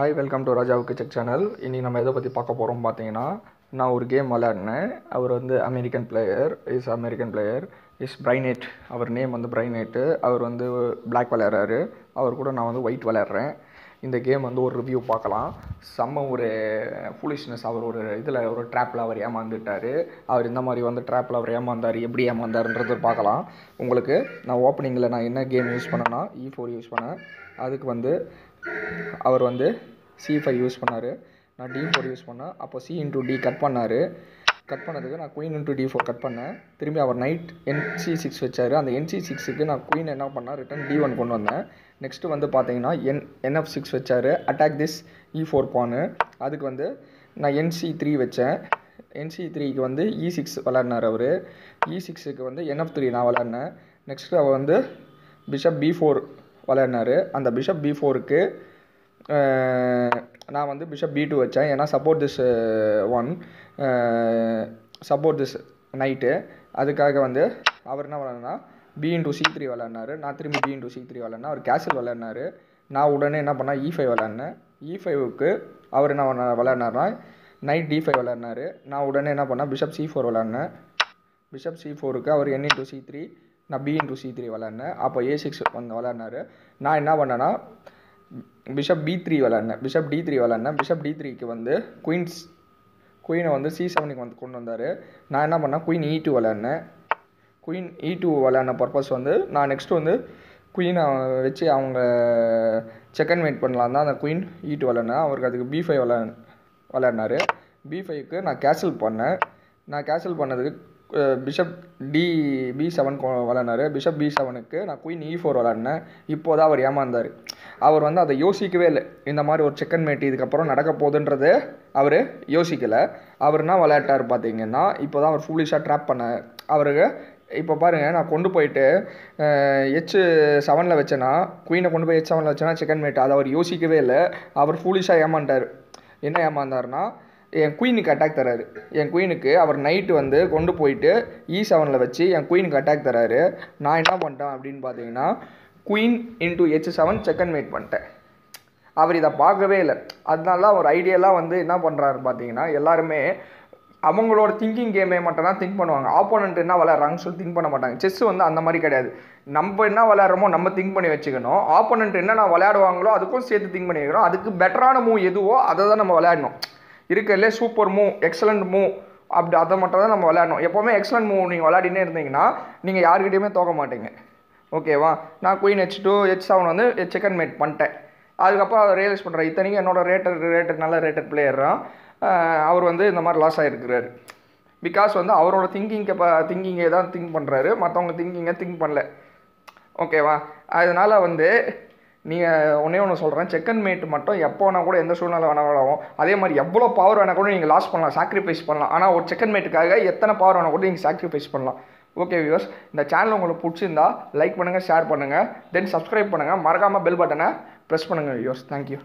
hi welcome to ராஜாவுக்கு chess channel இன்றைக்கி நம்ம எதை பற்றி பார்க்க போகிறோம் பார்த்தீங்கன்னா நான் ஒரு கேம் விளையாடினேன் அவர் வந்து American player is American player is பிரைனேட் அவர் நேம் வந்து பிரைனேட்டு அவர் வந்து பிளாக் விளையாடுறாரு அவர் கூட நான் வந்து ஒயிட் விளையாடுறேன் இந்த கேம் வந்து ஒரு ரிவ்யூ பார்க்கலாம் செம்ம ஒரு ஃபுலிஷ்னஸ் அவர் ஒரு இதில் ஒரு ட்ராப்பில் அவர் ஏமாந்துட்டார் அவர் இந்த மாதிரி வந்து ட்ராப்பில் அவர் ஏமாந்தார் எப்படி ஏமாந்தார்ன்றது பார்க்கலாம் உங்களுக்கு நான் ஓப்பனிங்கில் நான் என்ன கேம் யூஸ் பண்ணேன்னா இ ஃபோர் யூஸ் பண்ணேன் அதுக்கு வந்து அவர் வந்து சி ஃபைவ் யூஸ் பண்ணார் நான் டி ஃபோர் யூஸ் பண்ணேன் அப்போ சி இன்டூ டி கட் பண்ணார் கட் பண்ணதுக்கு நான் queen to D four cut பண்ணேன் திரும்பி அவர் நைட் என்சி சிக்ஸ் வச்சார் அந்த என்சி சிக்ஸுக்கு நான் குயின் என்ன பண்ணேன் ரிட்டன் டி ஒன் கொண்டு வந்தேன் நெக்ஸ்ட்டு வந்து பார்த்தீங்கன்னா என் என்எஃப் சிக்ஸ் வச்சார் attack this E four pawn அதுக்கு வந்து நான் என்சி த்ரீ வச்சேன் என்சி த்ரீக்கு வந்து இ e சிக்ஸ் விளாட்னார் அவர் இ e சிக்ஸுக்கு வந்து என்எஃப் த்ரீ நான் விளாட்னேன் நெக்ஸ்ட்டு அவர் வந்து பிஷப் பி ஃபோர் விளையாடினார் அந்த பிஷப் பி ஃபோருக்கு நான் வந்து பிஷப் பி டூ வச்சேன் ஏன்னா support this one support this knight அதுக்காக வந்து அவர் என்ன விளாட்னா பி இன்டூ சி த்ரீ விளாட்னாரு நான் திரும்பி பி இன்டூ சி த்ரீ விளாட்னா அவர் கேசல் விளாட்னாரு நான் உடனே என்ன பண்ணால் இ e ஃபைவ் விளாட்னேன் இ e ஃபைவுக்கு அவர் என்ன விளாட்னார்னா நைட் டி ஃபைவ் விளாட்னாரு நான் உடனே என்ன பண்ணால் பிஷப் சி ஃபோர் விளாட்னேன் பிஷப் சி ஃபோருக்கு அவர் என் இன்டூ சி த்ரீ நான் பி இன்டூ சி த்ரீ விளாட்னேன் அப்போ ஏ சிக்ஸ் வந்து விளாட்னாரு நான் என்ன பண்ணேன்னா பிஷப் பி த்ரீ விளாட்னேன் பிஷப் டி த்ரீ விளாட்னேன் பிஷப் டி த்ரீக்கு வந்து குயின்ஸ் குயினை வந்து சி செவனுக்கு வந்து கொண்டு வந்தார் நான் என்ன பண்ணேன் குயின் இ டூ விளாட்னேன் குயின் இ டூ விளாட்ன பர்பஸ் வந்து நான் நெக்ஸ்ட்டு வந்து குயினை வச்சு அவங்க செகண்ட் வெயிட் பண்ணலாம் தான் அந்த குயின் இ e டூ விளாட்னேன் அவருக்கு அதுக்கு பி ஃபைவ் விளாட் விளாட்னாரு பி ஃபைவ்க்கு நான் கேன்சல் பண்ணேன் நான் கேன்சல் பண்ணதுக்கு பிஷப் டி பி செவன் விளாண்டாரு பிஷப் பி செவனுக்கு நான் குயின் இ e ஃபோர் விளாட்னேன் இப்போ தான் அவர் ஏமாந்தார் அவர் வந்து அதை யோசிக்கவே இல்லை இந்த மாதிரி ஒரு செக்கன் மேட்டி இதுக்கப்புறம் நடக்க போகுதுன்றது அவர் யோசிக்கலை அவர் என்ன விளையாட்டார் பார்த்தீங்கன்னா இப்போ தான் அவர் ஃபுல்லிஷாக ட்ராப் பண்ணார் அவருக்கு இப்போ பாருங்கள் நான் கொண்டு போயிட்டு ஹெச் செவனில் வச்சேன்னா குயினை கொண்டு போய் ஹெச் செவனில் வச்சேன்னா செகண்ட் மேட் அதை அவர் யோசிக்கவே இல்லை அவர் ஃபுல்லிஷாக ஏமாண்டார் என்ன ஏமாந்தார்னா என் குயினுக்கு அட்டாக் தராரு என் குயினுக்கு அவர் நைட்டு வந்து கொண்டு போயிட்டு இ e செவனில் வச்சு என் குயினுக்கு அட்டாக் தராரு நான் என்ன பண்ணிட்டேன் அப்படின்னு பார்த்தீங்கன்னா queen into H seven second mate பண்ணிட்டேன் அவர் இதை பார்க்கவே இல்லை அதனால அவர் ஐடியாலாம் வந்து என்ன பண்ணுறாரு பார்த்தீங்கன்னா எல்லாருமே அவங்களோட திங்கிங் கேமே மட்டும் தான் திங்க் பண்ணுவாங்க ஆப்போனண்ட் என்ன விளையாடுறாங்க சொல்லி திங்க் பண்ண மாட்டாங்க செஸ் வந்து அந்த மாதிரி கிடையாது நம்ம என்ன விளையாடுறோமோ நம்ம திங்க் பண்ணி வச்சுக்கணும் ஆப்போனண்ட் என்னென்ன விளையாடுவாங்களோ அதுக்கும் சேர்த்து திங்க் பண்ணி வைக்கணும் அதுக்கு பெட்டரான மூவ் எதுவோ அதை தான் நம்ம விளையாடணும் இருக்கிறதுலே சூப்பர் மூவ் எக்ஸலண்ட் மூவ் அப்படி அதை மட்டும் தான் நம்ம விளையாடணும் எப்போவுமே எக்ஸலண்ட் மூவ் நீங்கள் விளையாடினே இருந்தீங்கன்னா நீங்கள் யாருக்கிட்டையுமே தோக்க மாட்டீங்க ஓகேவா நான் queen H two H seven வந்து செகண்ட் மேட் பண்ணிட்டேன் அதுக்கப்புறம் அதை ரியலைஸ் பண்ணுறேன் இத்தனைக்கும் என்னோடய ரேட்டர் ரேட்டர் நல்ல ரேட்டட் பிளேயர் தான் அவர் வந்து இந்த மாதிரி லாஸ் ஆகிருக்கிறாரு பிகாஸ் வந்து அவரோட திங்கிங் இப்போ திங்கிங்கே தான் திங்க் பண்ணுறாரு மற்றவங்க திங்கிங்கை திங்க் பண்ணல ஓகேவா அதனால் வந்து நீங்கள் ஒன்றே ஒன்று சொல்கிறேன் செக் அண்ட் மேட் மட்டும் எப்போ வேணால் கூட எந்த சூழ்நிலை வேணால் விளாடும் அதே மாதிரி எவ்வளோ பவர் வேணால் கூட நீங்கள் லாஸ் பண்ணலாம் சாக்ரிஃபைஸ் பண்ணலாம் ஆனால் ஒரு செக் அண்ட் மேட்டுக்காக எத்தனை பவர் வேணால் கூட நீங்கள் சாக்ரிஃபைஸ் பண்ணலாம் ஓகே வியூஸ் இந்த சேனல் உங்களுக்கு பிடிச்சிருந்தா லைக் பண்ணுங்கள் ஷேர் பண்ணுங்கள் தென் சப்ஸ்கிரைப் பண்ணுங்கள் மறக்காமல் பெல் பட்டனை ப்ரெஸ் பண்ணுங்கள் வியூஸ் தேங்க்யூ